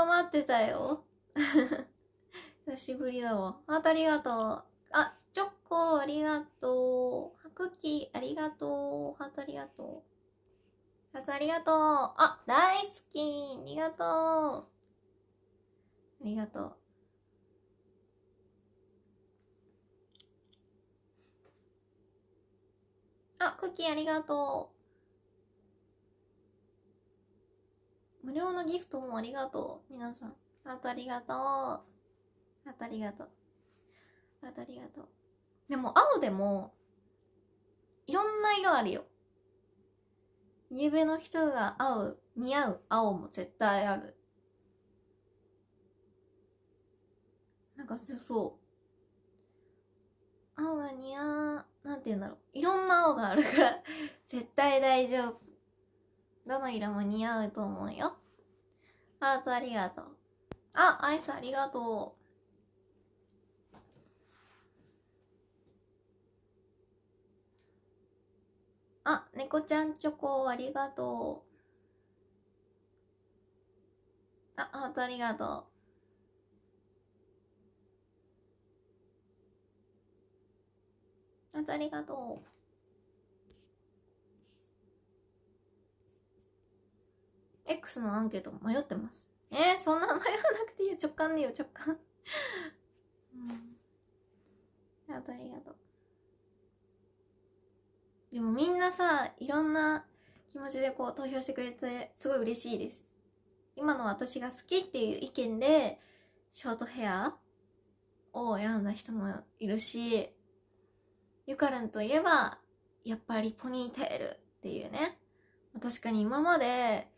と待ってたよ。久しぶりだわ。ハートありがとう。あ、チョコありがとう。クッキーありがとう。ハートありがとう。ハートありがとう。あ、大好き。ありがとう。ありがとう。あ、クッキーありがとう。無料のギフトもありがとう。皆さん。あとありがとう。あとありがとう。あとありがとう。でも、青でも、いろんな色あるよ。ゆべの人が合う、似合う青も絶対ある。なんかそう。青が似合う、なんて言うんだろう。いろんな青があるから絶対大丈夫。どの色も似合うと思うよ。ハートありがとう。あ、アイスありがとう。あ、猫ちゃんチョコありがとう。あ、ハートありがとう。あとありがとう。X のアンケート迷ってます。えー、そんな迷わなくていいよ。直感でいいよ、直感。ありあとありがとう。でもみんなさ、いろんな気持ちでこう投票してくれて、すごい嬉しいです。今の私が好きっていう意見で、ショートヘアを選んだ人もいるし、ゆかるんといえば、やっぱりポニーテールっていうね。確かに今まで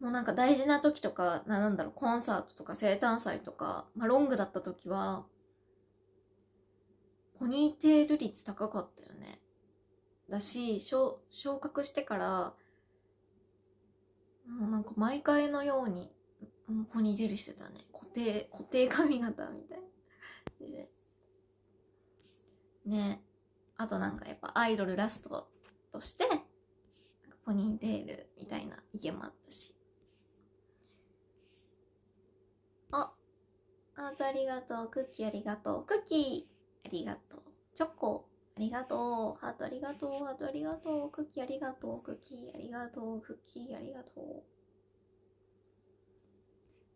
もうなんか大事な時とか、なんだろう、コンサートとか生誕祭とか、まあロングだった時は、ポニーテール率高かったよね。だし、昇格してから、もうなんか毎回のように、ポニーテールしてたね。固定、固定髪型みたいな。ねあとなんかやっぱアイドルラストとして、ポニーテールみたいな意見もあったし。ハートありがとう。クッキーありがとう。クッキーありがとう。チョコありがとう。ハートありがとう。ハートありがとう。クッキーありがとう。クッキーありがとう。クッキーありがとう。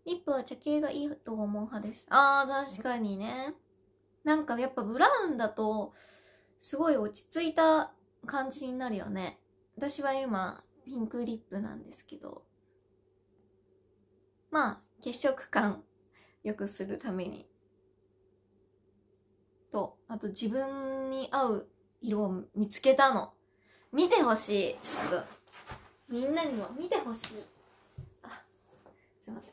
リップは茶系がいいと思う派です。あー、確かにね。なんかやっぱブラウンだと、すごい落ち着いた感じになるよね。私は今、ピンクリップなんですけど。まあ、血色感良くするためにとあと自分に合う色を見つけたの見てほしいちょっとみんなにも見てほしいあすいません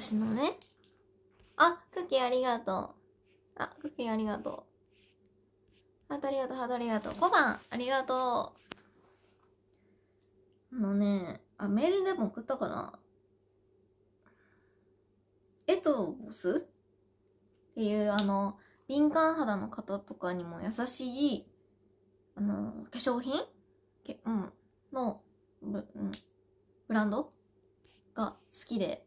私のねあクッキーありがとうあクッキーありがとうハートありがとうハートありがとう小判ありがとうあのねあ、メールでも送ったかなエトボスっていうあの、敏感肌の方とかにも優しい、あの、化粧品けうん、のブ、うん、ブランドが好きで、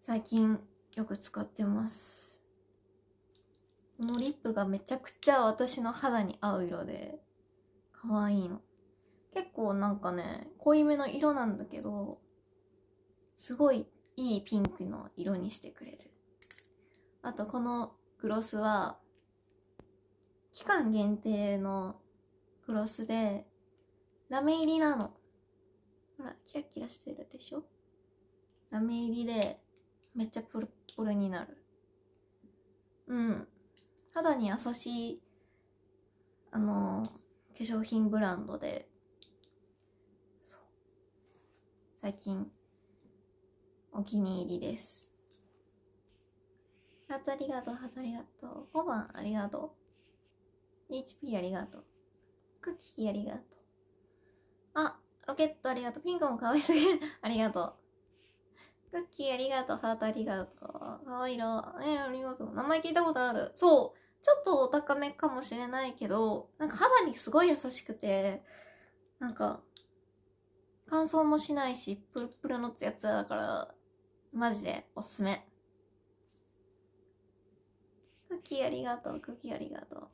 最近よく使ってます。このリップがめちゃくちゃ私の肌に合う色で、可愛いの。結構なんかね、濃いめの色なんだけど、すごいいいピンクの色にしてくれる。あとこのグロスは、期間限定のグロスで、ラメ入りなの。ほら、キラキラしてるでしょラメ入りで、めっちゃプルプルになる。うん。肌に優しい、あの化粧品ブランドで、最近お気に入りです。ハートありがとう、ハートありがとう。5番ありがとう。HP ありがとう。クッキーありがとう。あ、ロケットありがとう。ピンクも可愛すぎる。ありがとう。クッキーありがとう。ハートありがとう。可愛いな。えー、ありがとう。名前聞いたことある。そう。ちょっとお高めかもしれないけど、なんか肌にすごい優しくて、なんか、乾燥もしないし、プルプルのやつだから、マジでおすすめ。クッキーありがとう、クッキーありがとう。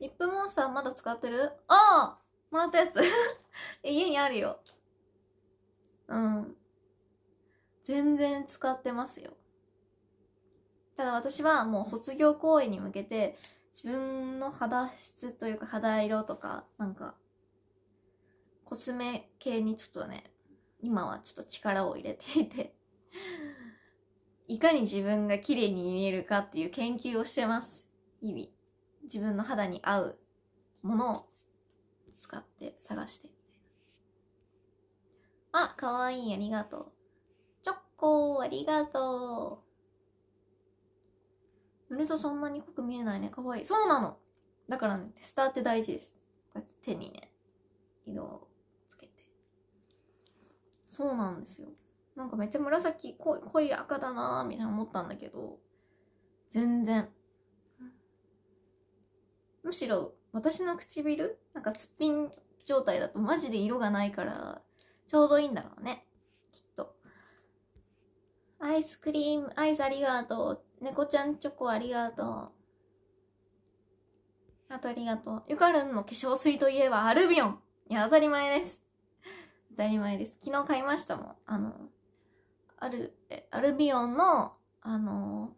リップモンスターまだ使ってるああもらったやつ 家にあるよ。うん。全然使ってますよ。ただ私はもう卒業公演に向けて自分の肌質というか肌色とか、なんか、コスメ系にちょっとね、今はちょっと力を入れていて いかに自分が綺麗に見えるかっていう研究をしてます。日々。自分の肌に合うものを使って探してみあ、かわいい。ありがとう。チョッコー、ありがとう。塗るとそんなに濃く見えないね。かわいい。そうなのだからね、テスターって大事です。こうやって手にね、色をつけて。そうなんですよ。なんかめっちゃ紫濃い濃い赤だなぁ、みたいな思ったんだけど、全然。むしろ私の唇なんかすっぴん状態だとマジで色がないからちょうどいいんだろうね。きっと。アイスクリーム、アイスありがとう。猫ちゃんチョコありがとう。あとありがとう。ゆかるんの化粧水といえばアルビオンいや、当たり前です。当たり前です。昨日買いましたもん。あの、ある、え、アルビオンの、あの、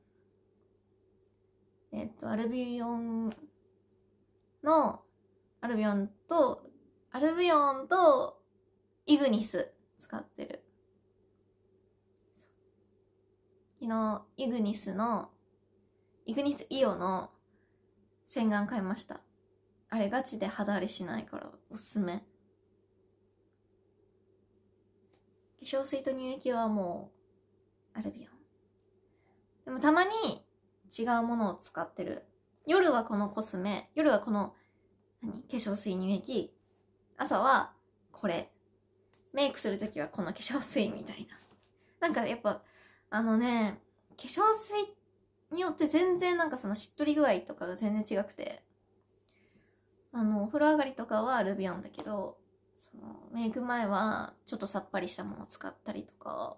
えっと、アルビオンの、アルビオンと、アルビオンと、イグニス使ってる。昨日、イグニスの、イグニスイオの洗顔買いました。あれガチで肌荒れしないからおすすめ。化粧水と乳液はもう、アルビオン。でもたまに違うものを使ってる。夜はこのコスメ、夜はこの、何化粧水乳液。朝はこれ。メイクするときはこの化粧水みたいな。なんかやっぱあのね、化粧水によって全然なんかそのしっとり具合とかが全然違くて、あの、お風呂上がりとかはルビアンだけど、そのメイク前はちょっとさっぱりしたものを使ったりとか、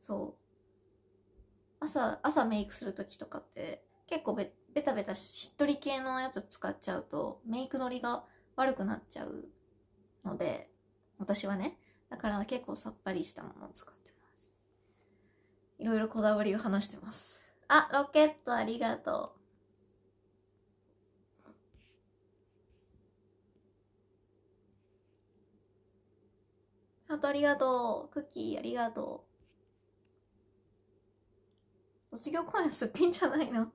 そう。朝、朝メイクする時とかって結構ベベタベタしっとり系のやつ使っちゃうとメイクのりが悪くなっちゃうので、私はね。だから結構さっぱりしたものを使っいろいろこだわりを話してます。あ、ロケットありがとう。ハートありがとう。クッキーありがとう。卒業公演すっぴんじゃないの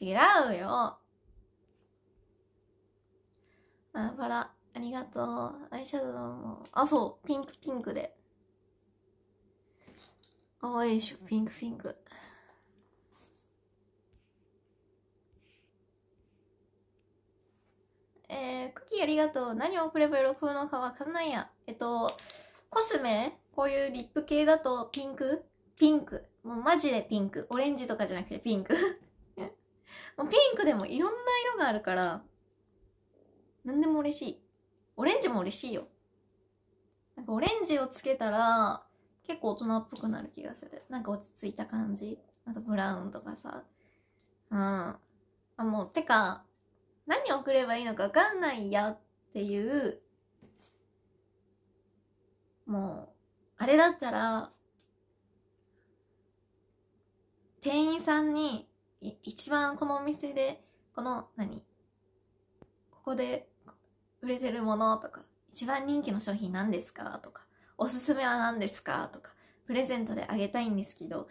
違うよ。あ、バラ、ありがとう。アイシャドウも、あ、そう、ピンクピンクで。おいしょ、ピンクピンク。えー、クッキーありがとう。何を送れば喜ぶのかわかんないや。えっと、コスメこういうリップ系だとピンクピンク。もうマジでピンク。オレンジとかじゃなくてピンク。もうピンクでもいろんな色があるから、何でも嬉しい。オレンジも嬉しいよ。なんかオレンジをつけたら、結構大人っぽくなる気がする。なんか落ち着いた感じ。あとブラウンとかさ。うん。あ、もう、てか、何を送ればいいのかわかんないやっていう、もう、あれだったら、店員さんに、い一番このお店で、この、何ここで売れてるものとか、一番人気の商品何ですかとか、おすすめは何ですかとか、プレゼントであげたいんですけど、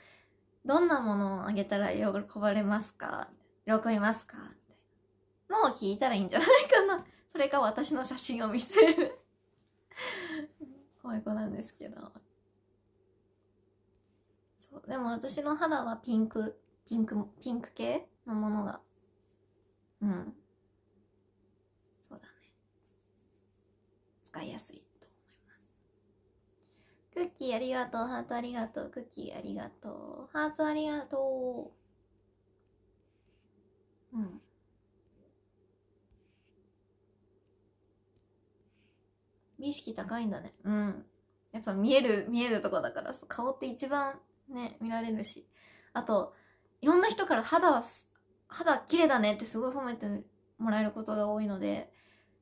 どんなものをあげたら喜ばれますか喜びますかみたいなのを聞いたらいいんじゃないかな。それか私の写真を見せるこういう子なんですけど。そう、でも私の肌はピンク、ピンク、ピンク系のものが。うん。そうだね。使いやすい。クッキーありがとう。ハートありがとう。クッキーありがとう。ハートありがとう。うん。美意識高いんだね。うん。やっぱ見える、見えるとこだから、顔って一番ね、見られるし。あと、いろんな人から肌は、肌綺麗だねってすごい褒めてもらえることが多いので、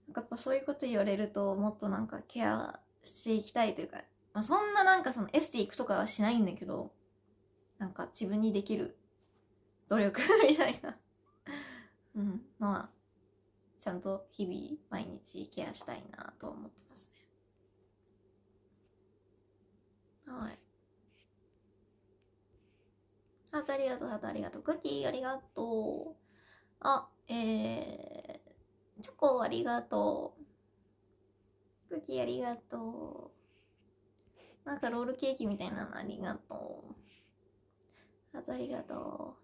なんかやっぱそういうこと言われると、もっとなんかケアしていきたいというか、まあ、そんななんかそのエステ行くとかはしないんだけど、なんか自分にできる努力 みたいなうん、のは、ちゃんと日々毎日ケアしたいなと思ってますね。はい。あとありがとう、あとありがとう。クッキーありがとう。あ、えー、チョコありがとう。クッキーありがとう。なんかロールケーキみたいなのありがとう。あとありがと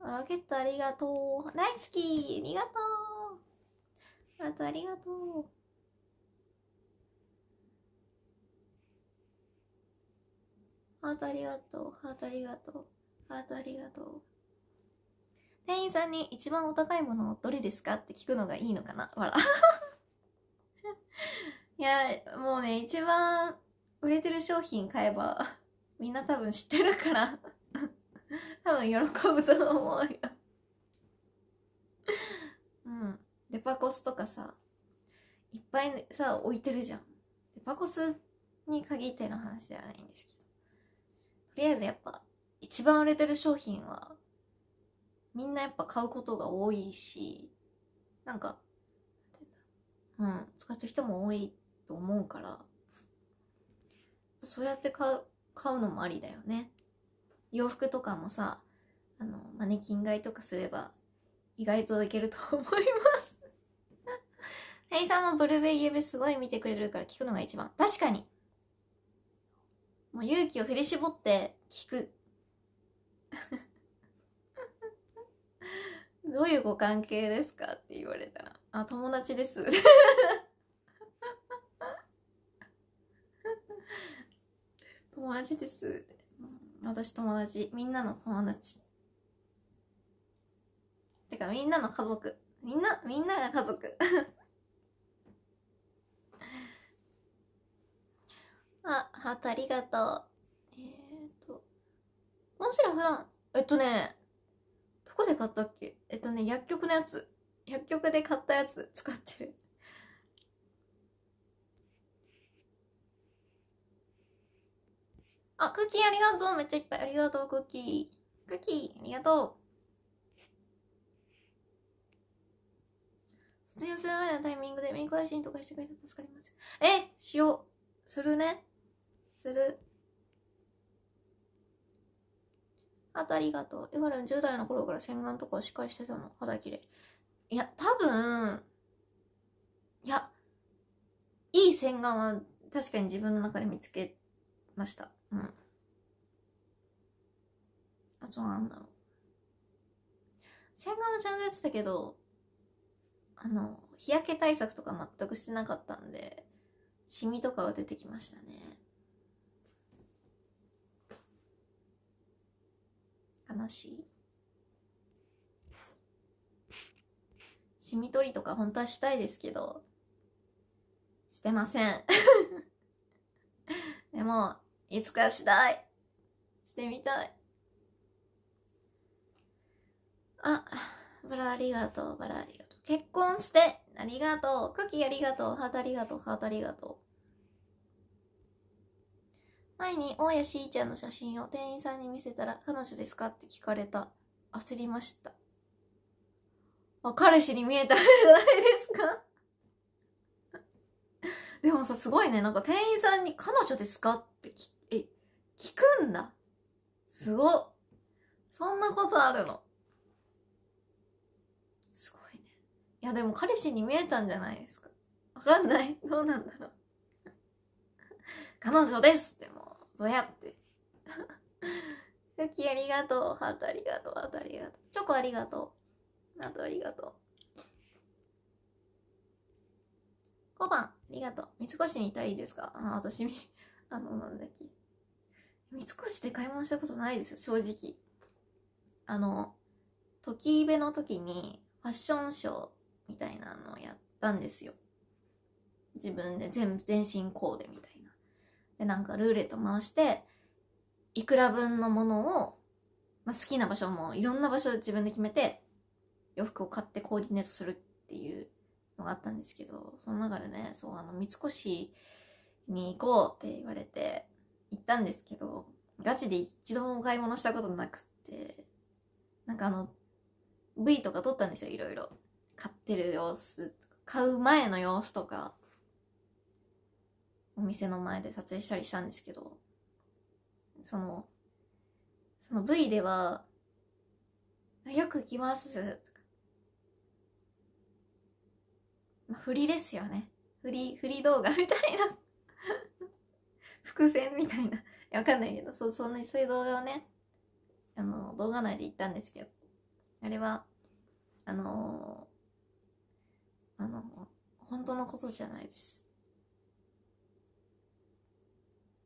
う。ロケットありがとう。大好きありがとうあとありがとう。ハートありがとう。ハートありがとう。ハートありがとう。店員さんに一番お高いものどれですかって聞くのがいいのかなほら。いや、もうね、一番売れてる商品買えば、みんな多分知ってるから 多分喜ぶと思うよ うん。デパコスとかさ、いっぱいさ、置いてるじゃん。デパコスに限っての話ではないんですけど。とりあえずやっぱ、一番売れてる商品は、みんなやっぱ買うことが多いし、なんか、うん、使ってる人も多いと思うから、そうやって買う買うのもありだよね洋服とかもさあのマネキン買いとかすれば意外といけると思います店員 さんもブルーベイーベすごい見てくれるから聞くのが一番確かにもう勇気を振り絞って聞く どういうご関係ですかって言われたら、あ、友達です友達です。私友達。みんなの友達。てか、みんなの家族。みんな、みんなが家族。あ、ハートありがとう。えっ、と。このシラ普段、えっとね、どこで買ったっけえっとね、薬局のやつ。薬局で買ったやつ使ってる。あ、クッキーありがとう。めっちゃいっぱい。ありがとう、クッキー。クッキー、ありがとう。出演する前のタイミングでメイク配信とかしてくれて助かります。えしよう。するね。する。あとありがとう。ゆがるん10代の頃から洗顔とかしっかりしてたの。肌綺麗。いや、多分、いや、いい洗顔は確かに自分の中で見つけました。うん。あとなんだろう。洗顔もちゃんとやってたけど、あの、日焼け対策とか全くしてなかったんで、シミとかは出てきましたね。悲しい。シミ取りとか本当はしたいですけど、してません でも、いつかしたい。してみたい。あ、バラありがとう、バラありがとう。結婚して、ありがとう。クッキーありがとう、ハートありがとう、ハートありがとう。前に大谷しーちゃんの写真を店員さんに見せたら、彼女ですかって聞かれた。焦りました。あ、彼氏に見えたんじゃないですかでもさ、すごいね。なんか店員さんに彼女ですかって聞聞くんだ。すご。そんなことあるの。すごいね。いや、でも彼氏に見えたんじゃないですか。わかんない。どうなんだろう。彼女ですってもう、どうやって。クッキーありがとう。ハートありがとう。ハートありがとう。チョコありがとう。ハートありがとう。5番、ありがとう。三越にいたいですかあ、私、あの、なんだっけ。三越で買い物したことないですよ、正直。あの、時ベの時にファッションショーみたいなのをやったんですよ。自分で全全身コーデみたいな。で、なんかルーレット回して、いくら分のものを、まあ、好きな場所もいろんな場所で自分で決めて、洋服を買ってコーディネートするっていうのがあったんですけど、その中でね、そう、あの、三越に行こうって言われて、行ったんですけど、ガチで一度もお買い物したことなくって、なんかあの、V とか撮ったんですよ、いろいろ。買ってる様子、買う前の様子とか、お店の前で撮影したりしたんですけど、その、その V では、よく来ます。まあ、振りですよね。振り、振り動画みたいな伏線みたいなわかんないけど、そう、その、そういう動画をね、あの、動画内で言ったんですけど、あれは、あのー、あの、本当のことじゃないです。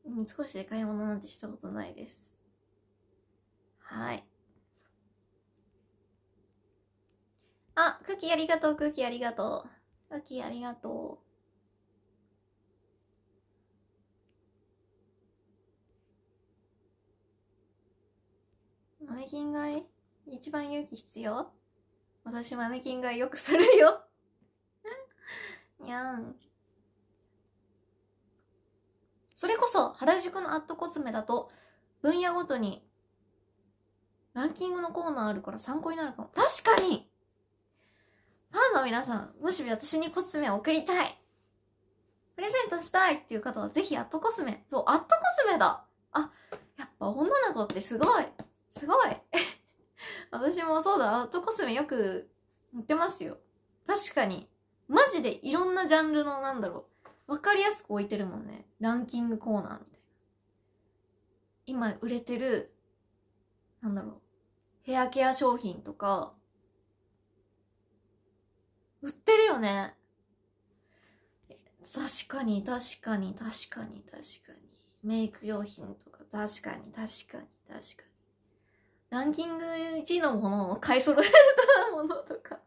三越で買い物なんてしたことないです。はい。あ、クッキーありがとう、クッキーありがとう。クッキーありがとう。マネキンが一番勇気必要私マネキンがよくするよにゃ ん。それこそ原宿のアットコスメだと分野ごとにランキングのコーナーあるから参考になるかも。確かにファンの皆さん、もし私にコスメを送りたいプレゼントしたいっていう方はぜひアットコスメ。そう、アットコスメだあ、やっぱ女の子ってすごいすごい 私もそうだ、アートコスメよく売ってますよ。確かに。マジでいろんなジャンルのなんだろう。わかりやすく置いてるもんね。ランキングコーナーみたいな。今売れてる、なんだろう。ヘアケア商品とか、売ってるよね。確かに、確かに、確かに、確かに。メイク用品とか、確かに、確かに、確かに。ランキング1位のものを買い揃えたものとか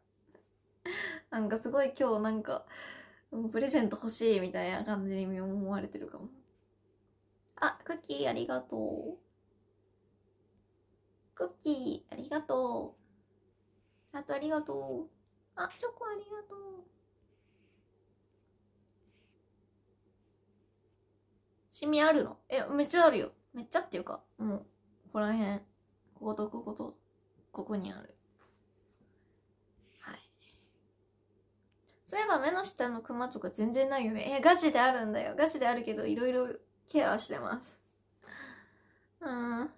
なんかすごい今日なんか、プレゼント欲しいみたいな感じに思われてるかも。あ、クッキーありがとう。クッキーありがとう。あとありがとう。あ、チョコありがとう。シミあるのえ、めっちゃあるよ。めっちゃっていうか、もう、ここら辺。こことここと、ここにある。はい。そういえば目の下のクマとか全然ないよね。え、ガチであるんだよ。ガチであるけど、いろいろケアしてます。うん。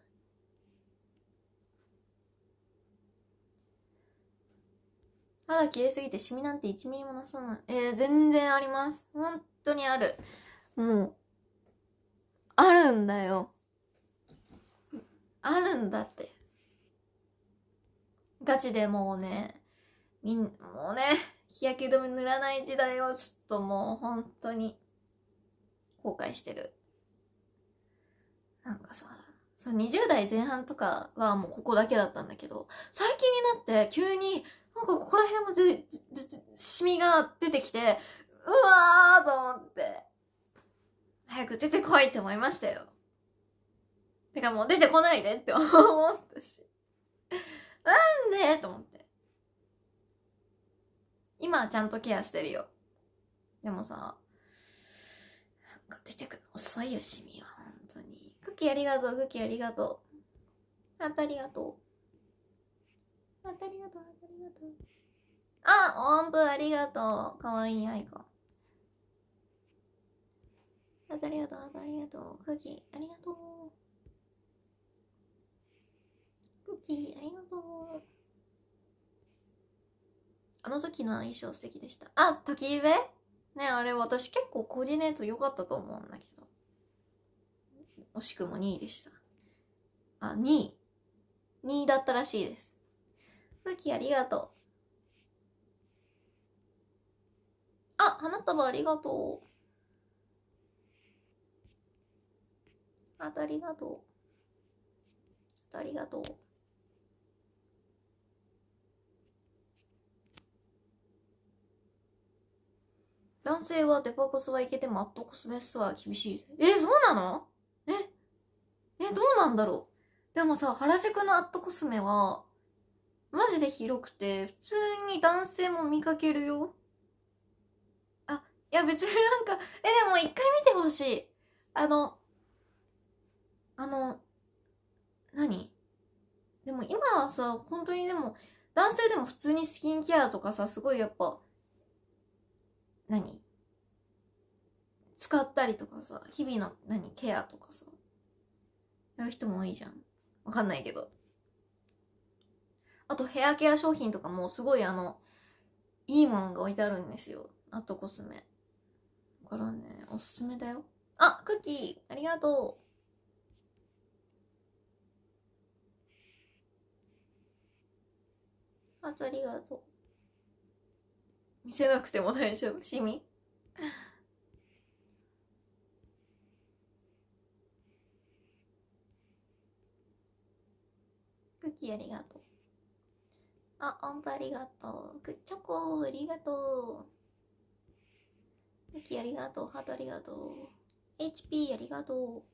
肌切れすぎてシミなんて1ミリもなそうな。えー、全然あります。本当にある。もう、あるんだよ。あるんだって。ガチでもうね、みん、もうね、日焼け止め塗らない時代をちょっともう本当に後悔してる。なんかさ、その20代前半とかはもうここだけだったんだけど、最近になって急になんかここら辺もで、シミが出てきて、うわーと思って、早く出てこいって思いましたよ。てかもう出てこないでって思ったし。なんでと思って。今はちゃんとケアしてるよ。でもさ、なんか出てくる遅いよ、シミは。本当に。クッキーありがとう、クッキーありがとう。あたありがとう。あたありがとう、あたありがとう。あ、音符ありがとう。かわいいアイコン。ありがとう、ありがとう。クッキー、ありがとう。キありがとうあの時の衣装素敵でしたあ時上ねあれ私結構コーディネート良かったと思うんだけど惜しくも2位でしたあ2位2位だったらしいですさきありがとうあ花束ありがとうあとありがとうありがとう男性はデパコスは行けてもアットコスメストアは厳しい。え、そうなのええ、どうなんだろうでもさ、原宿のアットコスメは、マジで広くて、普通に男性も見かけるよ。あ、いや別になんか、え、でも一回見てほしい。あの、あの、何でも今はさ、本当にでも、男性でも普通にスキンケアとかさ、すごいやっぱ、何使ったりとかさ、日々の何ケアとかさ、やる人も多いじゃん。わかんないけど。あとヘアケア商品とかもすごいあの、いいものが置いてあるんですよ。あとコスメ。だからね、おすすめだよ。あ、クッキーありがとうあとありがとう。見せなくても大丈夫シミクッキーありがとうあ音符ありがとうチョコありがとうクッキーありがとうハートありがとう HP ありがとう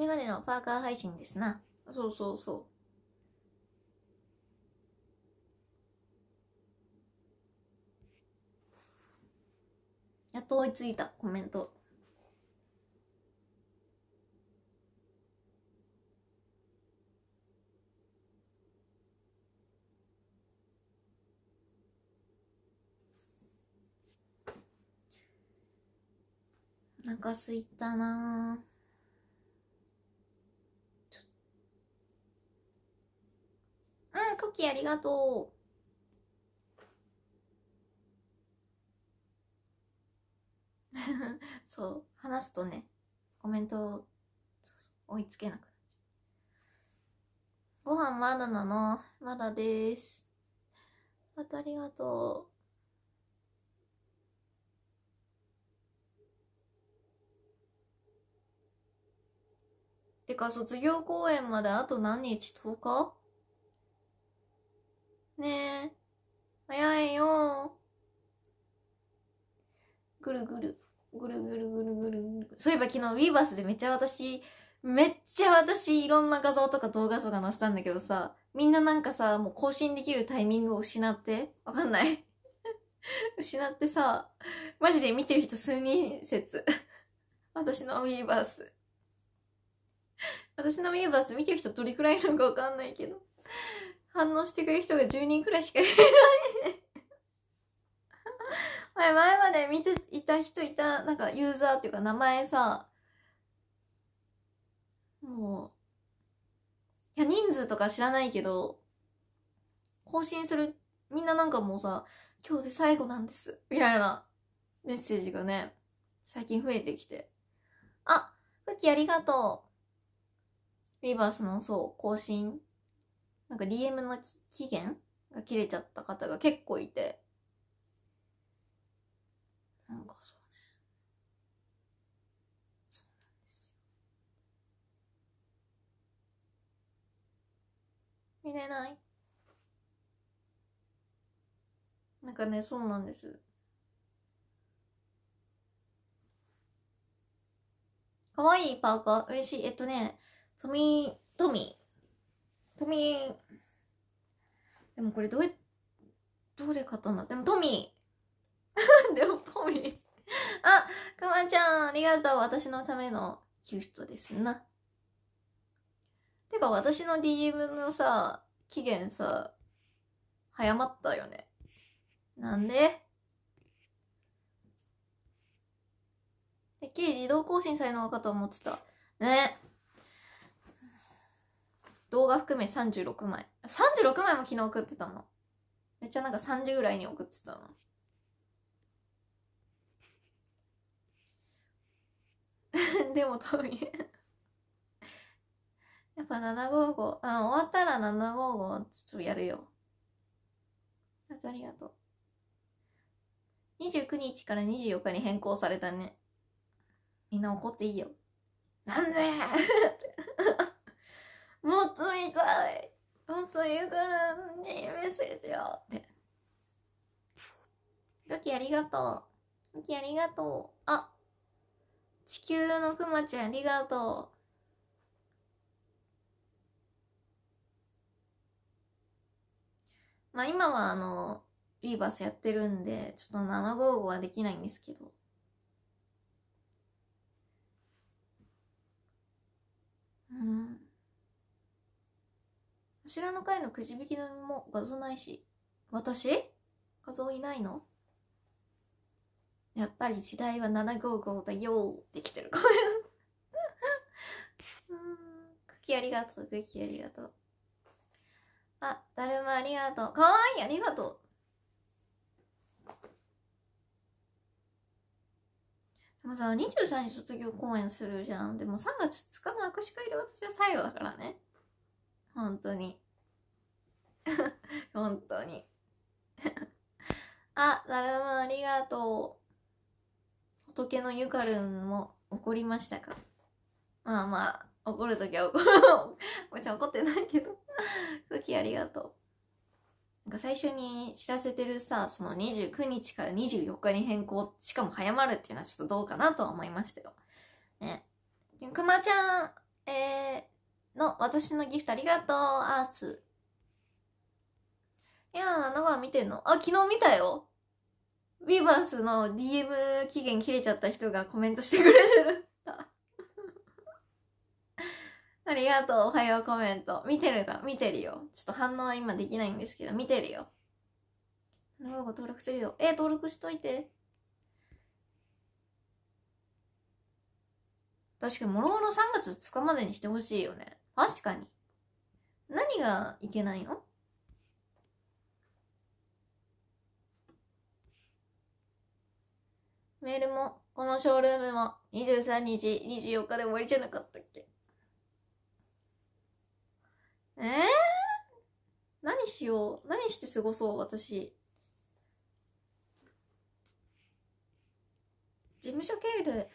メガネのパーカー配信ですな。そうそうそう。やっと追いついたコメント。お腹すいたなうん、クッキーありがとう。そう、話すとね、コメント追いつけなくなっちゃう。ご飯まだなのまだです。あとありがとう。てか、卒業公演まであと何日 ?10 日ねえ。早いよ。ぐるぐる。ぐるぐるぐるぐるぐる。そういえば昨日、ウィーバースでめっちゃ私、めっちゃ私いろんな画像とか動画とか載せたんだけどさ、みんななんかさ、もう更新できるタイミングを失って、わかんない 失ってさ、マジで見てる人数人説。私のウィーバース。私のウィーバース見てる人どれくらいいるのかわかんないけど。反応してくれる人が10人くらいしかいない前 前まで見ていた人いた、なんかユーザーっていうか名前さ、もう、いや人数とか知らないけど、更新する、みんななんかもうさ、今日で最後なんです、みたいなメッセージがね、最近増えてきて。あ、ふきありがとう。リバースのそう、更新なんか DM の期限が切れちゃった方が結構いて、なんかそうね。そうなんですよ。見れないなんかね、そうなんです。かわいいパーカー、嬉しい。えっとね、トミー、トミー。トミー、でもこれどうどれ買ったんだ でもトミーでもトミーあ、くまちゃん、ありがとう。私のためのギフトですな。てか私の DM のさ、期限さ、早まったよね。なんでてっきり自動更新されるのかと思ってた。ね。動画含め36枚。36枚も昨日送ってたの。めっちゃなんか3 0ぐらいに送ってたの。でも遠い やっぱ755。あ、終わったら755ちょっとやるよ。あありがとう。29日から24日に変更されたね。みんな怒っていいよ。なんでもっと見たいもっとゆうくるにメッセージをって。ドキありがとう。ドキありがとう。あ、地球のくまちゃんありがとう。まあ今はあの、ビーバスやってるんで、ちょっと755はできないんですけど。うん。知の階のくじ引きのも画像ないし。私画像いないのやっぱり時代は755だよーってきてる。ご めん。クキありがとう、クキありがとう。あ、だるまありがとう。かわいい、ありがとう。でもさ、23日卒業公演するじゃん。でも3月2日の握手会で私は最後だからね。本当に。本当に あ、だるまありがとう。仏のゆかるんも怒りましたかまあまあ、怒るときは怒る。もちゃん怒ってないけど。空気ありがとう。なんか最初に知らせてるさ、その29日から24日に変更、しかも早まるっていうのはちょっとどうかなとは思いましたよ。ね。くまちゃん、えー、の、私のギフトありがとう、アース。いやー、7番見てんのあ、昨日見たよ。ビーバースの DM 期限切れちゃった人がコメントしてくれてる。ありがとう、おはようコメント。見てるか見てるよ。ちょっと反応は今できないんですけど、見てるよ。7番登録するよ。え登録しといて。確かに、もろもろ3月2日までにしてほしいよね。確かに。何がいけないのメールも、このショールームも、23日、24日で終わりじゃなかったっけえー、何しよう何して過ごそう私。事務所経で、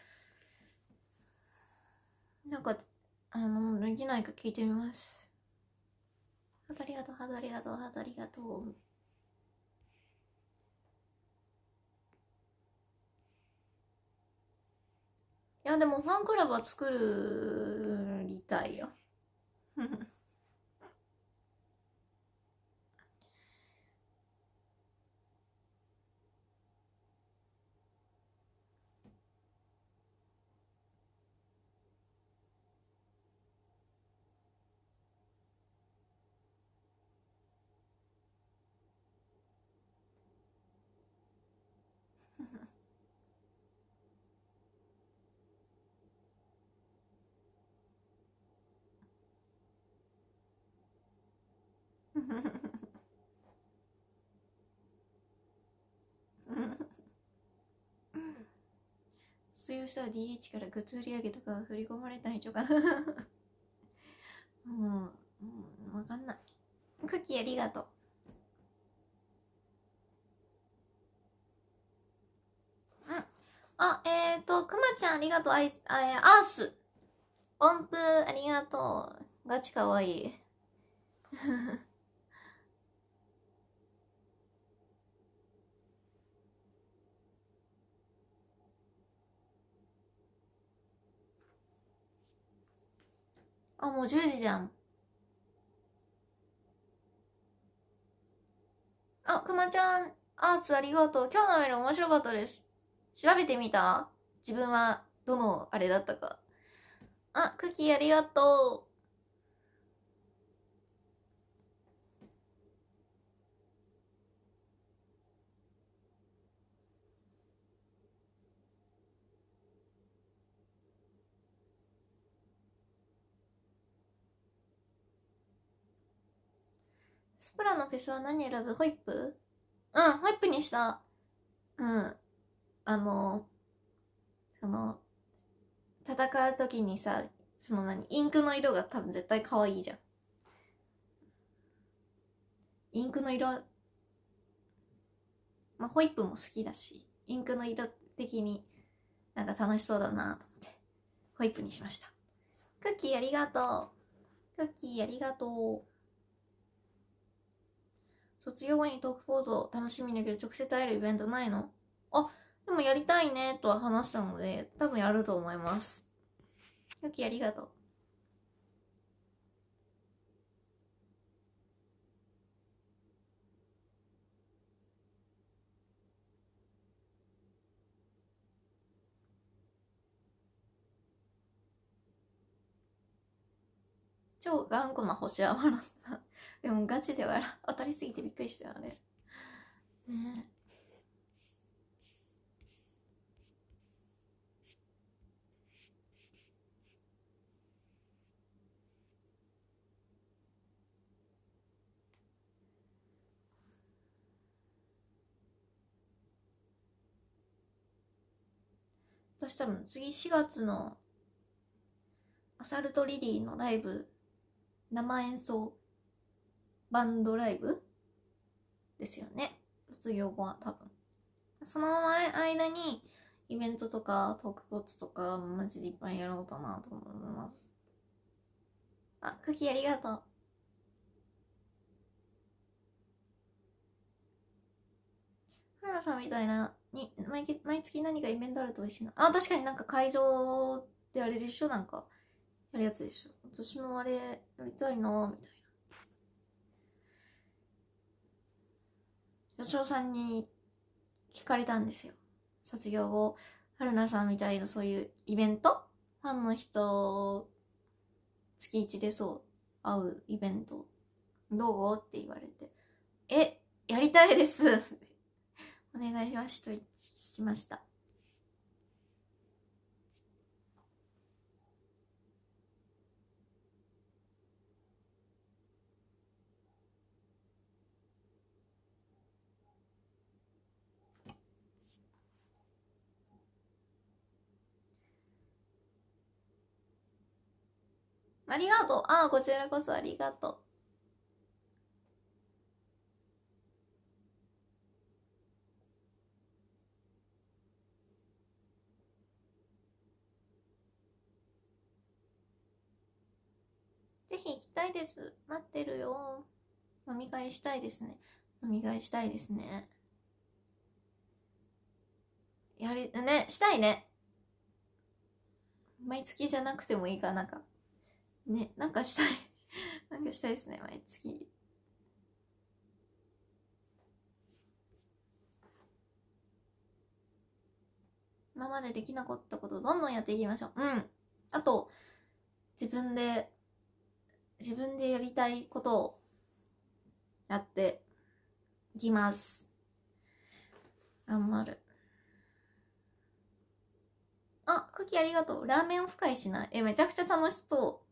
なんか、あの、脱ぎないか聞いてみます。ありがとう、ありがとう、ありがとう。いや、でもファンクラブは作りたいよ。卒業したら DH からグッズ売り上げとか振り込まれたんちょか もう、うん、わかんない。クッキーありがとう。あ、えっ、ー、と、くまちゃんありがとう。アイス、あ、えー、アース。音符ありがとう。ガチかわいい。あ、もう10時じゃん。あ、くまちゃん、アースありがとう。今日のメール面白かったです。調べてみた自分はどのあれだったか。あ、クッキーありがとう。プラのフェスは何選ぶホイップうん、ホイップにした。うん。あの、その、戦う時にさ、その何、インクの色が多分絶対可愛いじゃん。インクの色、まあ、ホイップも好きだし、インクの色的になんか楽しそうだなと思って、ホイップにしました。クッキーありがとう。クッキーありがとう。卒業後にトークポーズを楽しみだけど直接会えるイベントないのあ、でもやりたいねとは話したので、多分やると思います。よきありがとう。超頑固な星山ったでもガチで笑当たりすぎてびっくりしたよね。ねね私多分次4月のアサルトリリーのライブ生演奏バンドライブですよね。卒業後は多分。その間に、イベントとか、トークポッツとか、マジでいっぱいやろうかなと思います。あ、クキありがとう。原田さんみたいな、に毎毎月何かイベントあると美味しいな。あ、確かになんか会場であれでしょなんか、やるやつでしょ。私もあれ、やりたいなみたいな。社長さんに聞かれたんですよ。卒業後、春菜さんみたいなそういうイベントファンの人、月1でそう、会うイベント、どうって言われて、え、やりたいです お願いはしとしました。ありがとう。ああ、こちらこそありがとう。ぜひ行きたいです。待ってるよ。飲み会したいですね。飲み会したいですね。やり、ね、したいね。毎月じゃなくてもいいかなんか。ね、なんかしたい なんかしたいですね、毎月。今までできなかったことをどんどんやっていきましょう。うん。あと、自分で、自分でやりたいことをやっていきます。頑張る。あ、クキありがとう。ラーメンオフ会しないえ、めちゃくちゃ楽しそう。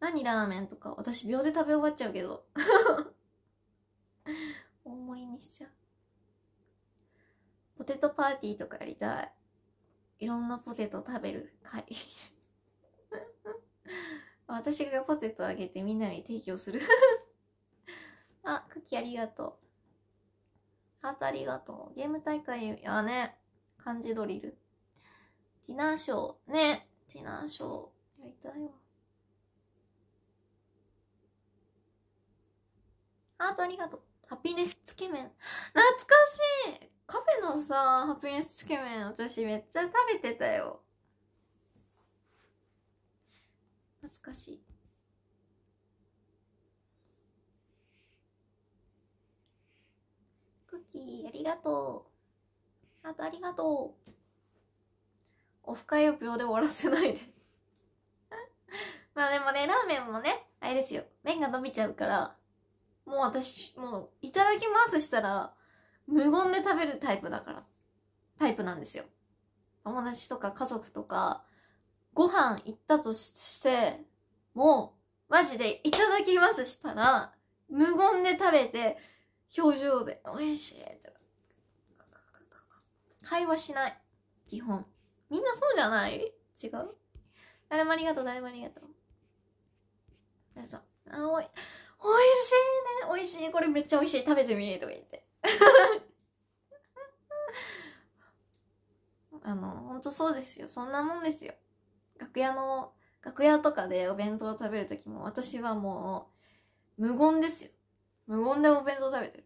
何ラーメンとか。私秒で食べ終わっちゃうけど。大盛りにしちゃう。ポテトパーティーとかやりたい。いろんなポテト食べる会。私がポテトあげてみんなに提供する あ、クッキーありがとう。ハートありがとう。ゲーム大会やね。漢字ドリル。ディナーショー。ね。ディナーショー。やりたいわ。ハートありがとう。ハピネスつけ麺。懐かしいカフェのさ、ハピネスつけ麺、私めっちゃ食べてたよ。懐かしい。クッキー、ありがとう。ハートありがとう。オフ会を秒で終わらせないで まあでもね、ラーメンもね、あれですよ。麺が伸びちゃうから、もう私、もう、いただきますしたら、無言で食べるタイプだから。タイプなんですよ。友達とか家族とか、ご飯行ったとして、もう、マジでいただきますしたら、無言で食べて、表情で、美味しいって。会話しない。基本。みんなそうじゃない違う誰もありがとう、誰もありがとう。どうぞ。あ、おい。美味しいね美味しいこれめっちゃ美味しい食べてみとか言って あのほんとそうですよそんなもんですよ楽屋の楽屋とかでお弁当を食べる時も私はもう無言ですよ無言でお弁当食べてる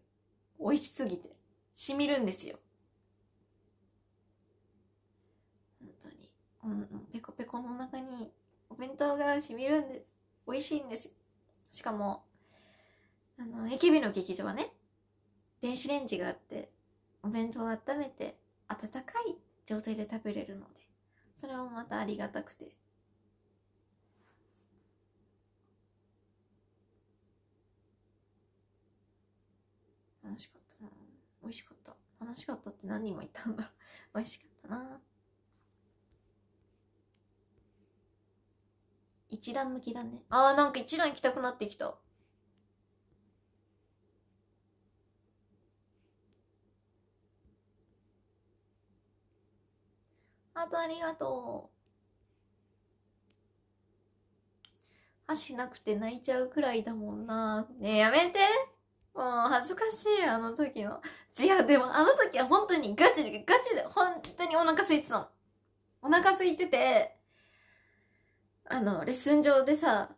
美味しすぎてしみるんですよ本当にうんペコペコの中にお弁当がしみるんです美味しいんですよしかもあの、a k の劇場はね、電子レンジがあって、お弁当を温めて、温かい状態で食べれるので、それもまたありがたくて。楽しかったな。美味しかった。楽しかったって何人も言ったんだろう。美味しかったな。一段向きだね。ああ、なんか一段行きたくなってきた。と当ありがとう。箸なくて泣いちゃうくらいだもんな。ねえ、やめてもう恥ずかしい、あの時の。違う、でもあの時は本当にガチで、ガチで、本当にお腹空いてたの。お腹空いてて、あの、レッスン上でさ、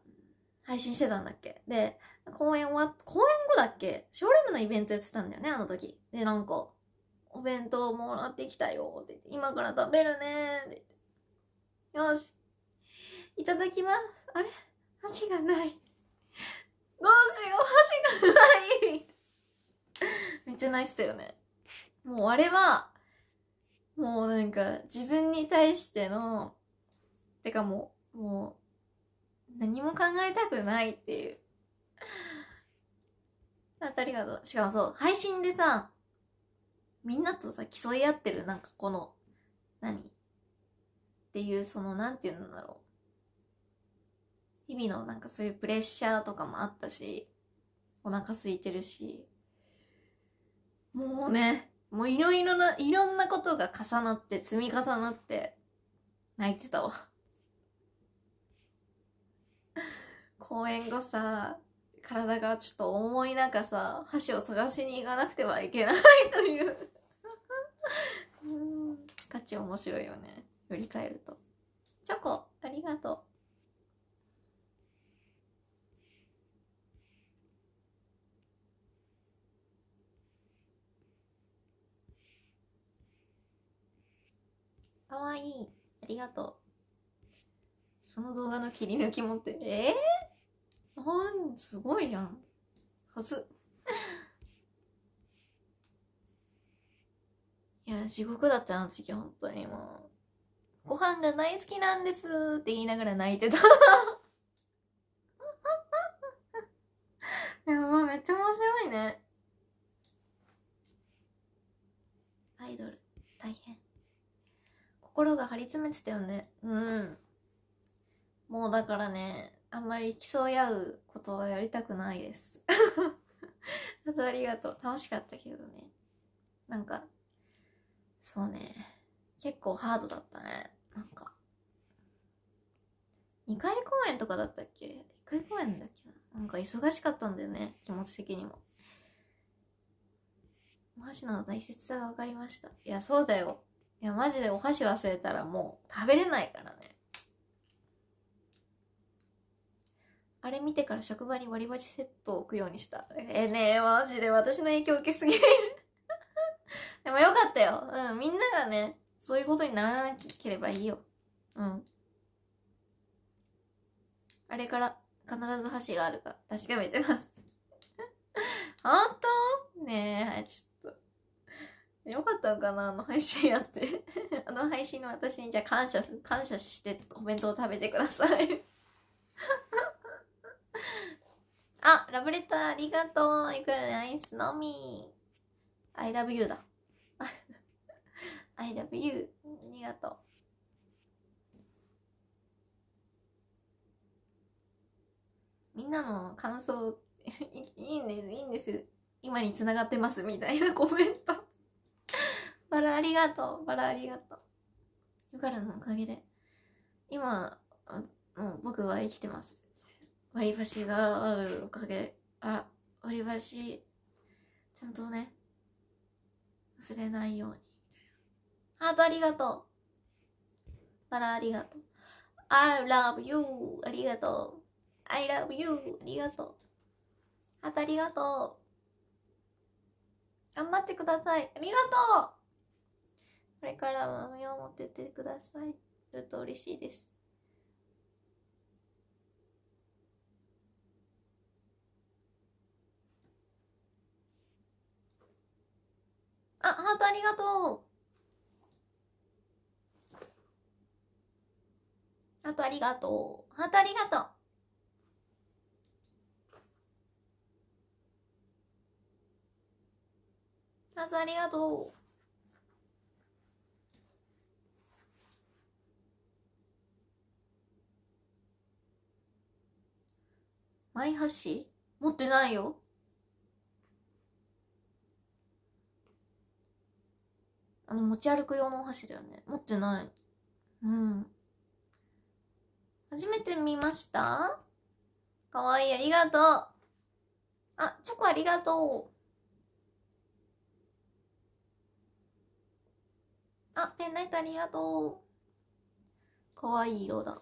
配信してたんだっけで、公演は、公演後だっけショールームのイベントやってたんだよね、あの時。で、なんか、お弁当もらってきたよってって今から食べるねってってよし、いただきます。あれ箸がない。どうしよう、箸がないめっちゃ泣いてたよね。もうあれは、もうなんか自分に対しての、てかもう、もう、何も考えたくないっていう。あありがとう。しかもそう、配信でさ、みんなとさ、競い合ってる、なんかこの、何っていう、その、なんて言うんだろう。日々のなんかそういうプレッシャーとかもあったし、お腹空いてるし、もうね、もういろいろな、いろんなことが重なって、積み重なって、泣いてたわ。公演後さ、体がちょっと重い中さ、箸を探しに行かなくてはいけない という価値面白いよね。振り返ると。チョコ、ありがとう。かわいい。ありがとう。その動画の切り抜き持って、えー、ほん、すごいじゃん。はず。いや、地獄だったな、時期、本当にもう。ご飯が大好きなんですって言いながら泣いてた。いやまあ、めっちゃ面白いね。アイドル、大変。心が張り詰めてたよね。うん。もうだからね、あんまり競い合うことはやりたくないです。あ とありがとう。楽しかったけどね。なんか、そうね。結構ハードだったね。なんか。2回公演とかだったっけ ?1 回公演だっけなんか忙しかったんだよね。気持ち的にも。お箸の大切さが分かりました。いや、そうだよ。いや、マジでお箸忘れたらもう食べれないからね。あれ見てから職場に割り箸セットを置くようにした。えー、ねえ、マジで私の影響受けすぎる でもよかったよ。うん、みんながね、そういうことにならなければいいよ。うん。あれから必ず箸があるか確かめてます 本当ねえ、ちょっと。よかったのかなあの配信やって あの配信の私にじゃあ感謝、感謝してお弁当を食べてください あ、ラブレターありがとう。いくらアイスのみ。I love you だ。I love you. ありがとう。みんなの感想、いいんです、いいんです。今につながってます、みたいなコメントバラありがとう、バラありがとう。ユからのおかげで。今、もう僕は生きてます。割り箸があるおかげ、あ、割り箸、ちゃんとね、忘れないように、ハートありがとう。バラありがとう。I love you! ありがとう。I love you! ありがとう。ハートありがとう。頑張ってください。ありがとうこれからも見守っててください。ると嬉しいです。あ、ハートありがとう。ハートありがとう。ハートありがとう。ハートありがとう。マイ箸持ってないよ。あの持ち歩く用のお箸だよね持ってないうん初めて見ましたかわいいありがとうあチョコありがとうあペンライトありがとうかわいい色だ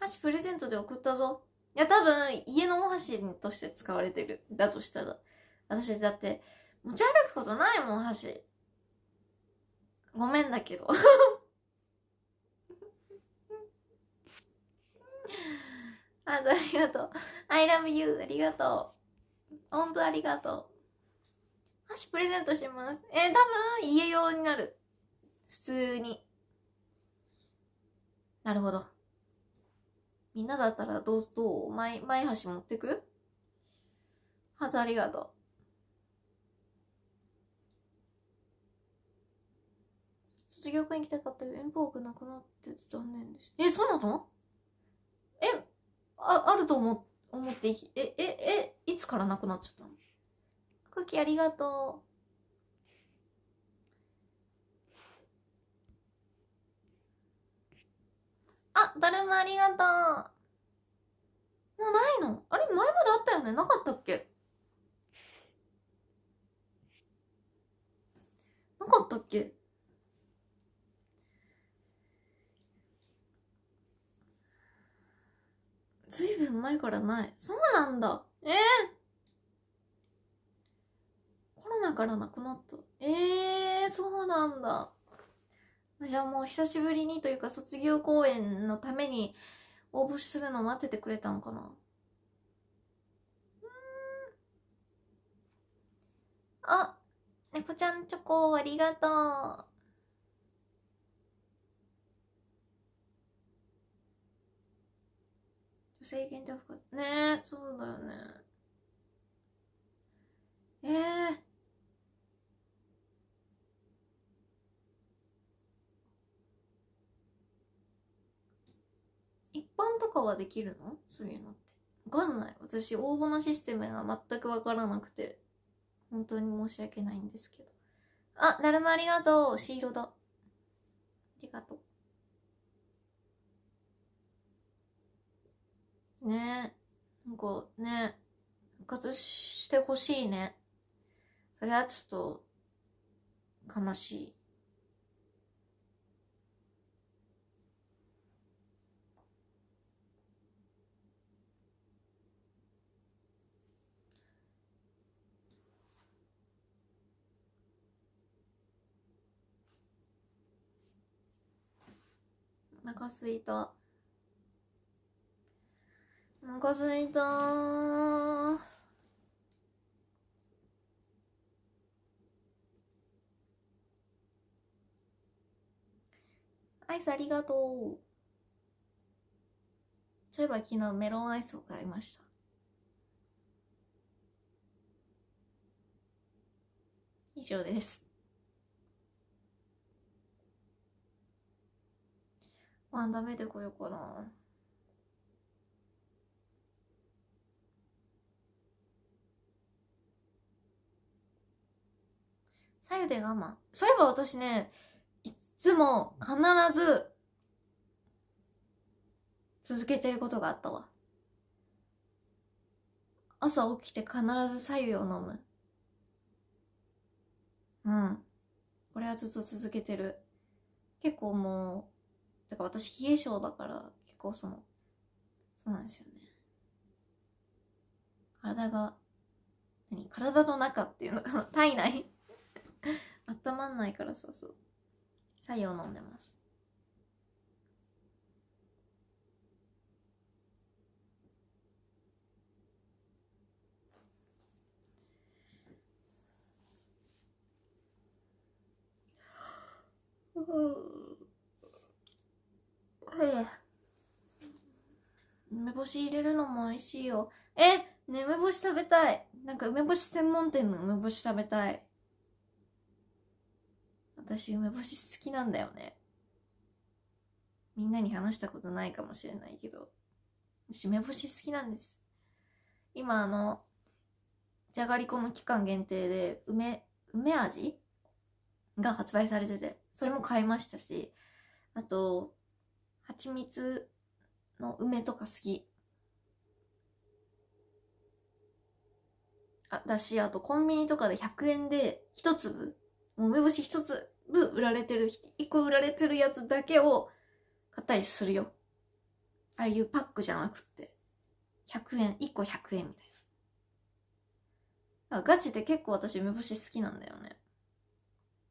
箸プレゼントで送ったぞいや、多分、家のお箸として使われてる。だとしたら。私、だって、持ち歩くことないもん、箸。ごめんだけど。あと、ありがとう。I love you. ありがとう。音符ありがとう。箸プレゼントします。えー、多分、家用になる。普通に。なるほど。みんなだったらどう、どう前、前橋持ってくハーありがとう。卒業会行きたかったよ。遠方がなくなって残念です。え、そうなのえ、あ、あると思、思ってえ、え、え、いつからなくなっちゃったのクッキーありがとう。あ、ドルムありがとう。もうないのあれ前まであったよねなかったっけなかったっけずいぶん前からない。そうなんだ。ええー、コロナからなくなった。ええー、そうなんだ。じゃあもう久しぶりにというか卒業公演のために応募するのを待っててくれたんかなあ、猫ちゃんチョコありがとう。女性限定服ねそうだよねええー版とかはできるのそういうのって。わかんない。私、応募のシステムが全くわからなくて、本当に申し訳ないんですけど。あ、だるまありがとう。シールだ。ありがとう。ねえ。なんかね、復活してほしいね。それはちょっと、悲しい。お腹すいた。お腹すいたアイスありがとう。そういえば昨日メロンアイスを買いました。以上です。ワンダメでこようかな。左右で我慢。そういえば私ね、いつも必ず続けてることがあったわ。朝起きて必ず左右を飲む。うん。これはずっと続けてる。結構もう、だから私冷え性だから結構そのそうなんですよね体が何体の中っていうのかな体内 温まんないからさそう作用飲んでます干入れるのも美味しいよ。えね、梅干し食べたい。なんか梅干し専門店の梅干し食べたい。私、梅干し好きなんだよね。みんなに話したことないかもしれないけど。私、梅干し好きなんです。今、あの、じゃがりこの期間限定で、梅、梅味が発売されてて、それも買いましたし、あと、蜂蜜の梅とか好き。あだし、あとコンビニとかで100円で1粒、もう梅干し1粒売られてる、1個売られてるやつだけを買ったりするよ。ああいうパックじゃなくって。100円、1個100円みたいな。ガチで結構私梅干し好きなんだよね。